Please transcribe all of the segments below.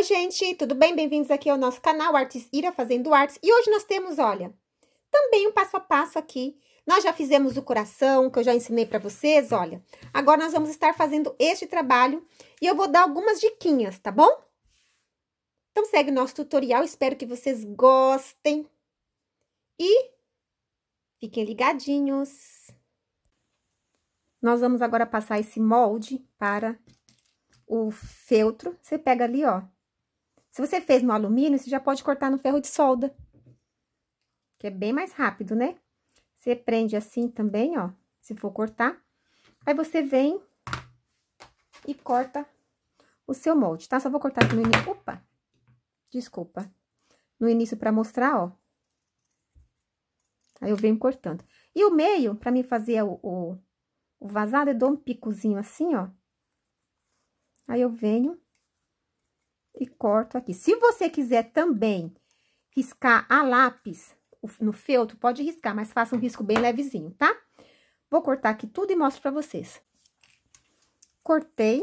Oi, gente, tudo bem? Bem-vindos aqui ao nosso canal Artes Ira Fazendo Artes. E hoje nós temos, olha, também um passo a passo aqui. Nós já fizemos o coração, que eu já ensinei para vocês, olha. Agora nós vamos estar fazendo este trabalho e eu vou dar algumas diquinhas, tá bom? Então segue o nosso tutorial, espero que vocês gostem. E fiquem ligadinhos. Nós vamos agora passar esse molde para o feltro, você pega ali, ó, se você fez no alumínio, você já pode cortar no ferro de solda. Que é bem mais rápido, né? Você prende assim também, ó, se for cortar. Aí você vem e corta o seu molde, tá? Só vou cortar aqui no início. Opa! Desculpa. No início pra mostrar, ó. Aí eu venho cortando. E o meio, pra mim fazer o, o, o vazado, eu dou um picozinho assim, ó. Aí eu venho e corto aqui. Se você quiser também riscar a lápis no feltro, pode riscar, mas faça um risco bem levezinho, tá? Vou cortar aqui tudo e mostro pra vocês. Cortei.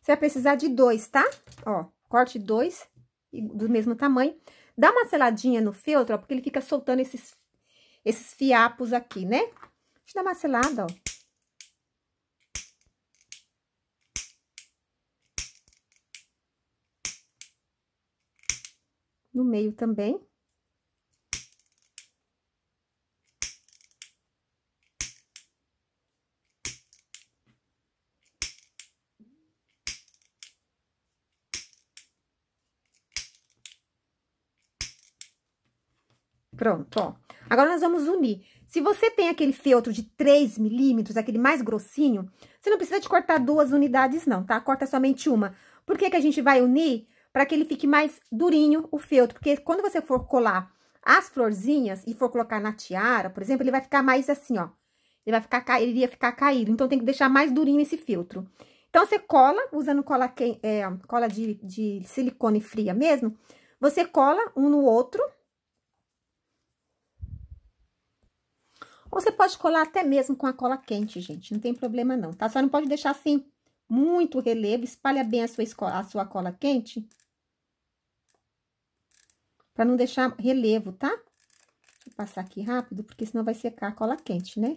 Você vai precisar de dois, tá? Ó, corte dois, do mesmo tamanho. Dá uma seladinha no feltro, ó, porque ele fica soltando esses, esses fiapos aqui, né? Deixa eu dar uma selada, ó. no meio também. Pronto, ó. Agora nós vamos unir. Se você tem aquele feltro de 3 milímetros, aquele mais grossinho, você não precisa de cortar duas unidades não, tá? Corta somente uma. Por que que a gente vai unir? para que ele fique mais durinho o feltro, porque quando você for colar as florzinhas e for colocar na tiara, por exemplo, ele vai ficar mais assim, ó. Ele vai ficar, ele ia ficar caído, então tem que deixar mais durinho esse feltro. Então, você cola, usando cola, é, cola de, de silicone fria mesmo, você cola um no outro. Ou você pode colar até mesmo com a cola quente, gente, não tem problema não, tá? Só não pode deixar assim muito relevo, espalha bem a sua, a sua cola quente, para não deixar relevo, tá? Deixa eu passar aqui rápido, porque senão vai secar a cola quente, né?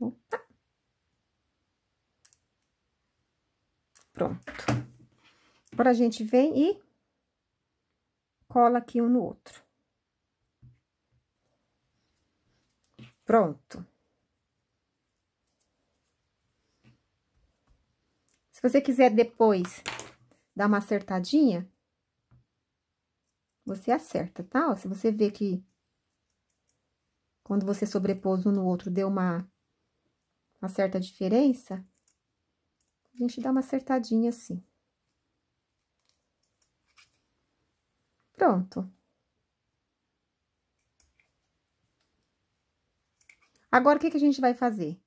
Opa! Pronto. Agora, a gente vem e cola aqui um no outro. Pronto. Se você quiser depois dá uma acertadinha, você acerta, tá? Ó, se você vê que quando você sobrepôs um no outro deu uma, uma certa diferença, a gente dá uma acertadinha assim. Pronto. Agora, o que, que a gente vai fazer?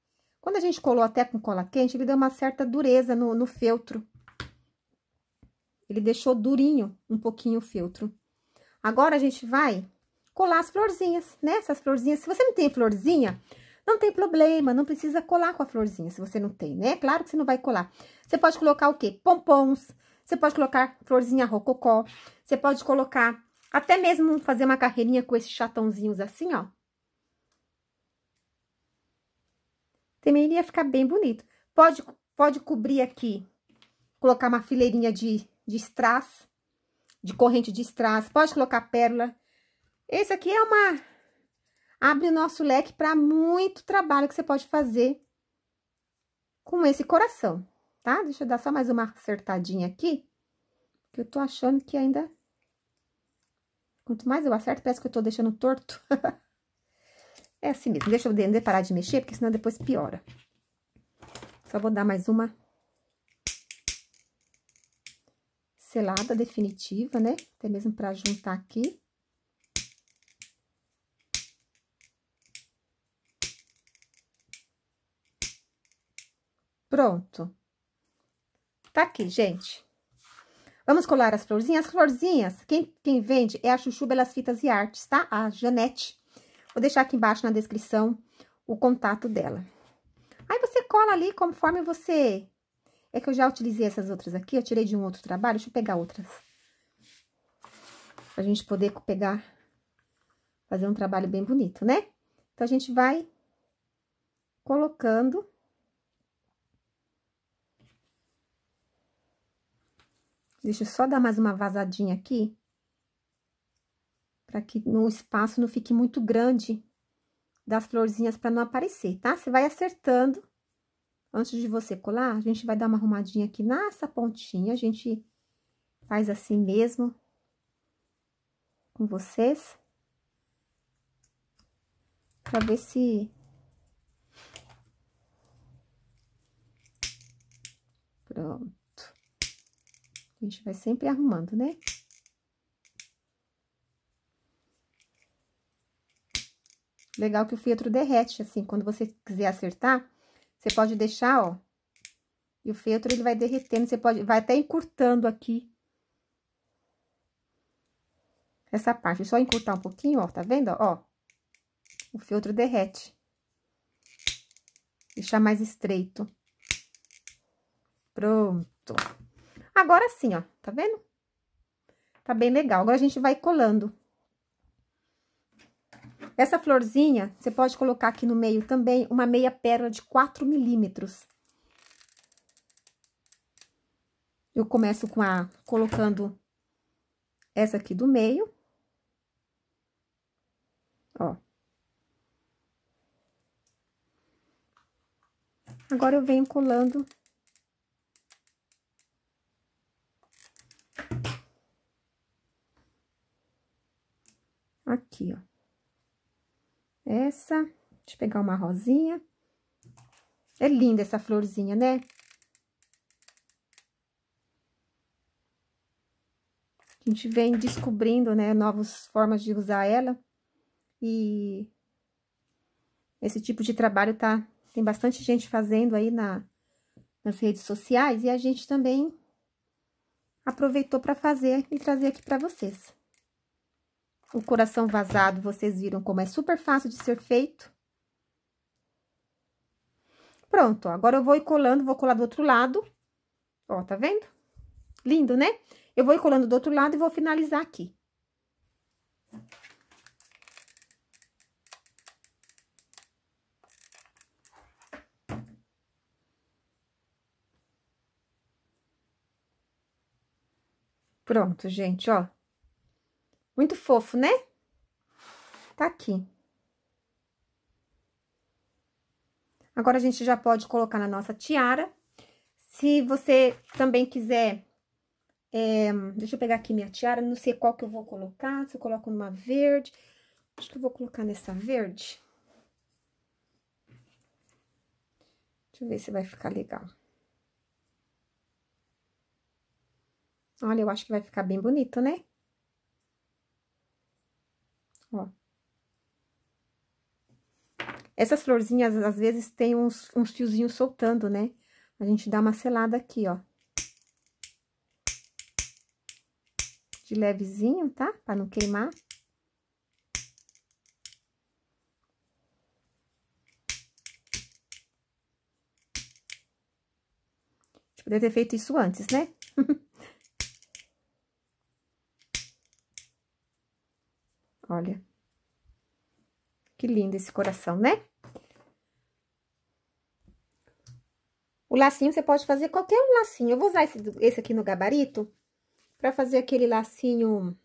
Quando a gente colou até com cola quente, ele deu uma certa dureza no, no feltro. Ele deixou durinho um pouquinho o feltro. Agora, a gente vai colar as florzinhas, né? Essas florzinhas. Se você não tem florzinha, não tem problema, não precisa colar com a florzinha, se você não tem, né? Claro que você não vai colar. Você pode colocar o quê? Pompons, você pode colocar florzinha rococó, você pode colocar, até mesmo fazer uma carreirinha com esses chatãozinhos assim, ó. Também iria ficar bem bonito. Pode, pode cobrir aqui, colocar uma fileirinha de de strass, de corrente de strass, pode colocar pérola. Esse aqui é uma... Abre o nosso leque para muito trabalho que você pode fazer com esse coração, tá? Deixa eu dar só mais uma acertadinha aqui, que eu tô achando que ainda... Quanto mais eu acerto, parece que eu tô deixando torto. é assim mesmo. Deixa eu parar de mexer, porque senão depois piora. Só vou dar mais uma selada definitiva, né? Até mesmo para juntar aqui. Pronto. Tá aqui, gente. Vamos colar as florzinhas. As florzinhas, quem, quem vende é a Chuchu Belas Fitas e Artes, tá? A Janete. Vou deixar aqui embaixo na descrição o contato dela. Aí você cola ali conforme você é que eu já utilizei essas outras aqui, eu tirei de um outro trabalho, deixa eu pegar outras. Pra gente poder pegar, fazer um trabalho bem bonito, né? Então, a gente vai colocando... Deixa eu só dar mais uma vazadinha aqui. Pra que no espaço não fique muito grande das florzinhas pra não aparecer, tá? Você vai acertando Antes de você colar, a gente vai dar uma arrumadinha aqui nessa pontinha, a gente faz assim mesmo com vocês. Pra ver se... Pronto. A gente vai sempre arrumando, né? Legal que o filtro derrete, assim, quando você quiser acertar, você pode deixar, ó. E o feltro, ele vai derretendo. Você pode, vai até encurtando aqui. Essa parte. só encurtar um pouquinho, ó. Tá vendo? Ó. O feltro derrete. Deixar mais estreito. Pronto. Agora sim, ó. Tá vendo? Tá bem legal. Agora a gente vai colando. Essa florzinha, você pode colocar aqui no meio também uma meia pérola de 4 milímetros. Eu começo com a, colocando essa aqui do meio. Ó. Agora, eu venho colando aqui, ó. Essa, deixa eu pegar uma rosinha. É linda essa florzinha, né? A gente vem descobrindo, né, novas formas de usar ela. E esse tipo de trabalho tá tem bastante gente fazendo aí na, nas redes sociais e a gente também aproveitou para fazer e trazer aqui para vocês. O coração vazado, vocês viram como é super fácil de ser feito. Pronto, ó, agora eu vou ir colando, vou colar do outro lado. Ó, tá vendo? Lindo, né? Eu vou ir colando do outro lado e vou finalizar aqui. Pronto, gente, ó. Muito fofo, né? Tá aqui. Agora, a gente já pode colocar na nossa tiara. Se você também quiser... É, deixa eu pegar aqui minha tiara, não sei qual que eu vou colocar, se eu coloco numa verde. Acho que eu vou colocar nessa verde. Deixa eu ver se vai ficar legal. Olha, eu acho que vai ficar bem bonito, né? ó. Essas florzinhas, às vezes, tem uns, uns fiozinhos soltando, né? A gente dá uma selada aqui, ó. De levezinho, tá? Pra não queimar. Podia ter feito isso antes, né? Olha. Que lindo esse coração, né? O lacinho você pode fazer qualquer um lacinho. Eu vou usar esse, esse aqui no gabarito para fazer aquele lacinho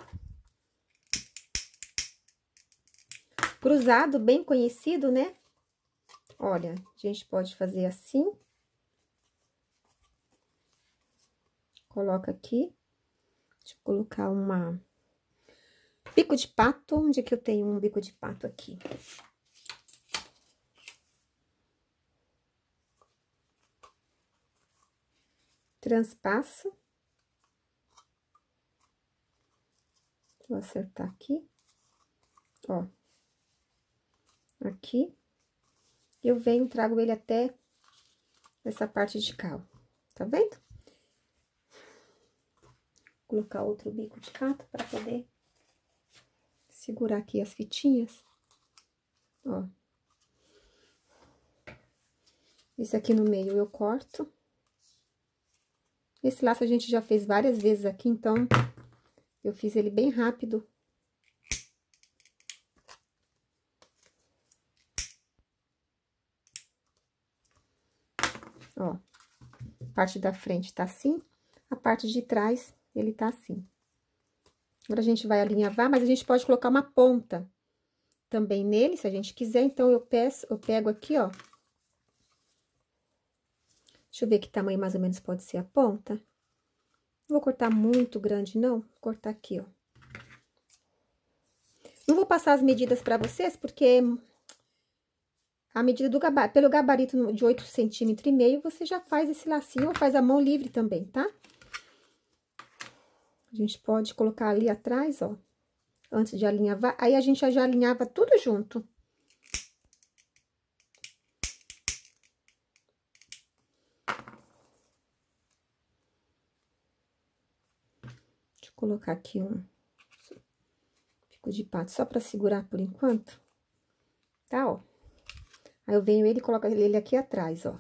cruzado, bem conhecido, né? Olha, a gente pode fazer assim. Coloca aqui. Deixa eu colocar uma Bico de pato, onde é que eu tenho um bico de pato aqui? Transpasso. Vou acertar aqui. Ó. Aqui. Eu venho, trago ele até essa parte de cá, ó. Tá vendo? Vou colocar outro bico de pato para poder segurar aqui as fitinhas, ó. Esse aqui no meio eu corto. Esse laço a gente já fez várias vezes aqui, então, eu fiz ele bem rápido. Ó, a parte da frente tá assim, a parte de trás ele tá assim. Agora a gente vai alinhavar, mas a gente pode colocar uma ponta também nele, se a gente quiser. Então, eu, peço, eu pego aqui, ó. Deixa eu ver que tamanho mais ou menos pode ser a ponta. Não vou cortar muito grande, não. Vou cortar aqui, ó. Não vou passar as medidas para vocês, porque a medida do gabarito, pelo gabarito de 8,5 centímetros e meio, você já faz esse lacinho ou faz a mão livre também, tá? Tá? A gente pode colocar ali atrás, ó, antes de alinhavar. Aí, a gente já alinhava tudo junto. Deixa eu colocar aqui um fico de pato só pra segurar por enquanto. Tá, ó. Aí, eu venho ele e coloco ele aqui atrás, ó.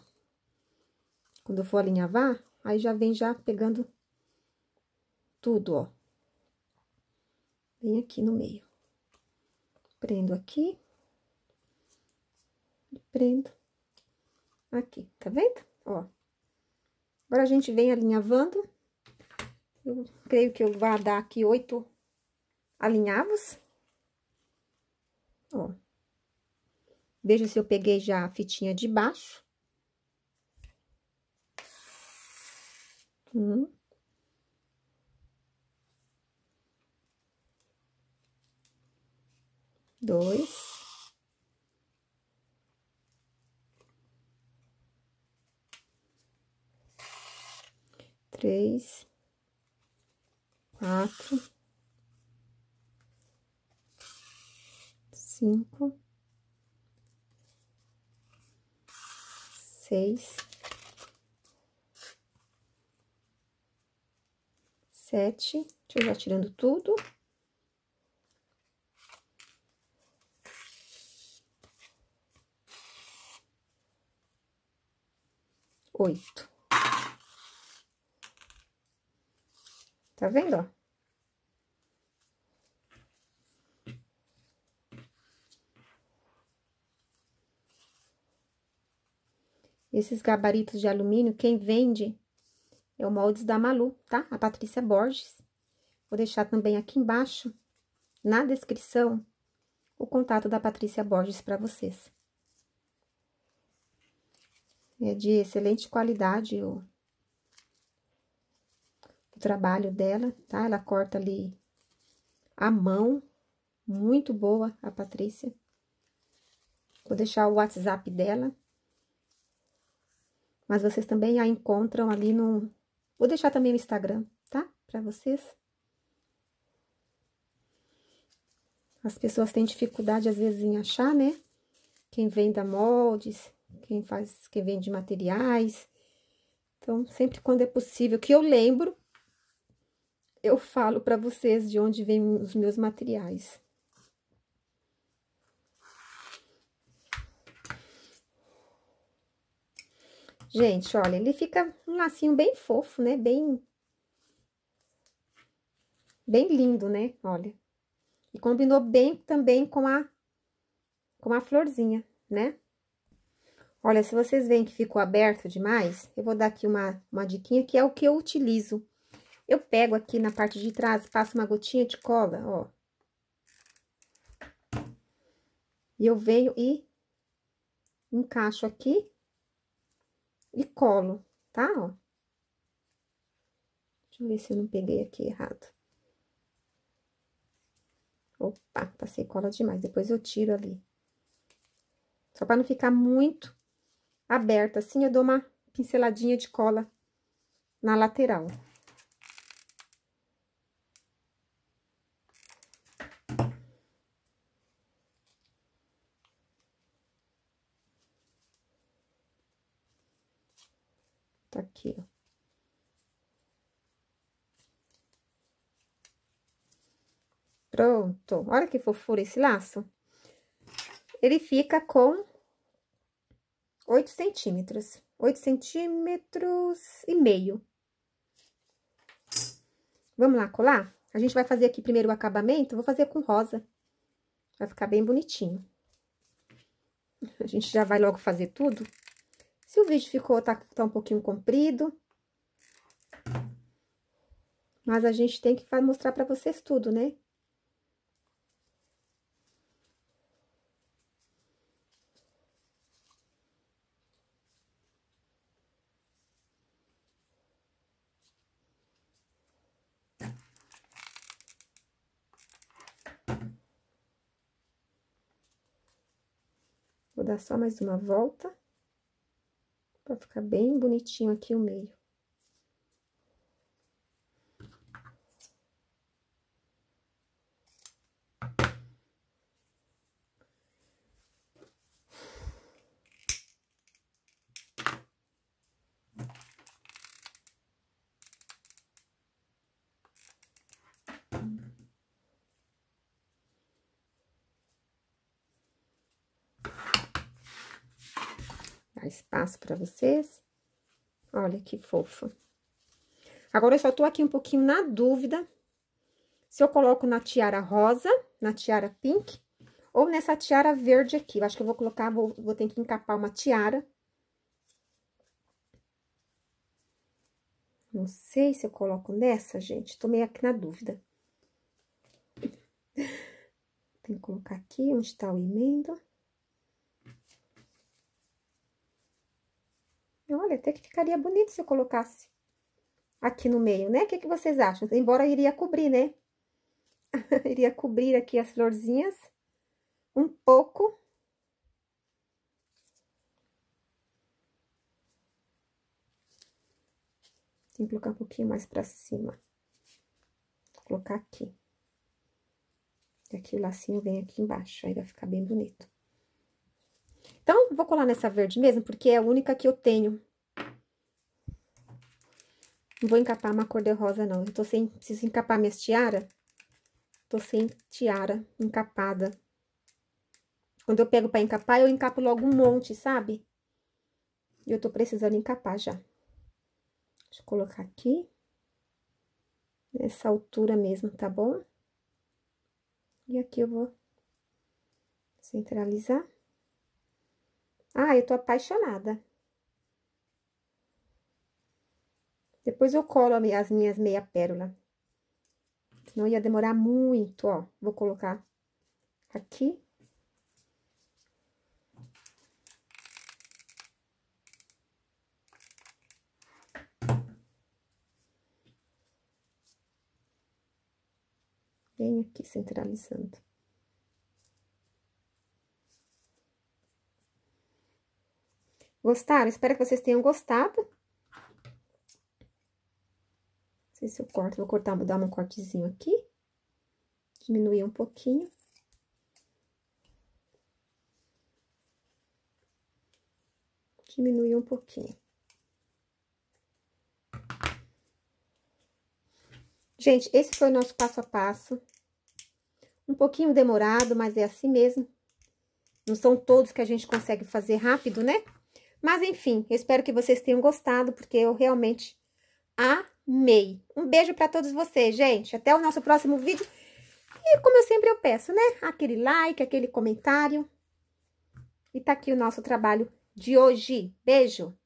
Quando eu for alinhavar, aí já vem já pegando tudo, ó. Bem aqui no meio. Prendo aqui. E prendo aqui, tá vendo? Ó. Agora, a gente vem alinhavando. Eu creio que eu vou dar aqui oito alinhavos. Ó. Veja se eu peguei já a fitinha de baixo. Um. dois. Três, quatro, cinco, seis, sete. Deixa eu já tirando tudo. oito. Tá vendo, ó? Esses gabaritos de alumínio, quem vende é o Moldes da Malu, tá? A Patrícia Borges. Vou deixar também aqui embaixo, na descrição, o contato da Patrícia Borges para vocês. É de excelente qualidade o, o trabalho dela, tá? Ela corta ali a mão, muito boa a Patrícia. Vou deixar o WhatsApp dela. Mas vocês também a encontram ali no... Vou deixar também o Instagram, tá? Pra vocês. As pessoas têm dificuldade, às vezes, em achar, né? Quem venda moldes, quem faz, quem vende materiais. Então, sempre quando é possível, que eu lembro, eu falo para vocês de onde vêm os meus materiais. Gente, olha, ele fica um lacinho bem fofo, né? Bem... Bem lindo, né? Olha. E combinou bem também com a... Com a florzinha, né? Olha, se vocês veem que ficou aberto demais, eu vou dar aqui uma, uma diquinha, que é o que eu utilizo. Eu pego aqui na parte de trás, passo uma gotinha de cola, ó. E eu venho e encaixo aqui e colo, tá? Ó. Deixa eu ver se eu não peguei aqui errado. Opa, passei cola demais, depois eu tiro ali. Só para não ficar muito aberta, assim eu dou uma pinceladinha de cola na lateral. Tá aqui, ó. Pronto, olha que fofura esse laço. Ele fica com 8 centímetros, 8 centímetros e meio. Vamos lá colar? A gente vai fazer aqui primeiro o acabamento, vou fazer com rosa. Vai ficar bem bonitinho. A gente já vai logo fazer tudo. Se o vídeo ficou, tá, tá um pouquinho comprido. Mas a gente tem que mostrar pra vocês tudo, né? Vou dar só mais uma volta, pra ficar bem bonitinho aqui o meio. dar espaço para vocês. Olha que fofa. Agora, eu só tô aqui um pouquinho na dúvida se eu coloco na tiara rosa, na tiara pink, ou nessa tiara verde aqui. Eu acho que eu vou colocar, vou, vou ter que encapar uma tiara. Não sei se eu coloco nessa, gente. Tô meio aqui na dúvida. Tem que colocar aqui onde tá o emendo. até que ficaria bonito se eu colocasse aqui no meio, né? O que, que vocês acham? Embora iria cobrir, né? iria cobrir aqui as florzinhas um pouco. Tem que colocar um pouquinho mais pra cima. Vou colocar aqui. E aqui o lacinho vem aqui embaixo, aí vai ficar bem bonito. Então, vou colar nessa verde mesmo, porque é a única que eu tenho. Não vou encapar uma cor de rosa, não. Eu tô sem... Preciso encapar minhas tiara. Tô sem tiara encapada. Quando eu pego pra encapar, eu encapo logo um monte, sabe? E eu tô precisando encapar já. Deixa eu colocar aqui. Nessa altura mesmo, tá bom? E aqui eu vou centralizar. Ah, eu tô apaixonada. Depois eu colo as minhas meia pérola. Senão ia demorar muito, ó. Vou colocar aqui. Bem aqui, centralizando. Gostaram? Espero que vocês tenham gostado se eu corto, vou cortar, vou dar um cortezinho aqui. Diminuir um pouquinho. Diminuir um pouquinho. Gente, esse foi o nosso passo a passo. Um pouquinho demorado, mas é assim mesmo. Não são todos que a gente consegue fazer rápido, né? Mas, enfim, espero que vocês tenham gostado, porque eu realmente amei. Um beijo para todos vocês, gente. Até o nosso próximo vídeo. E como eu sempre eu peço, né? Aquele like, aquele comentário. E tá aqui o nosso trabalho de hoje. Beijo!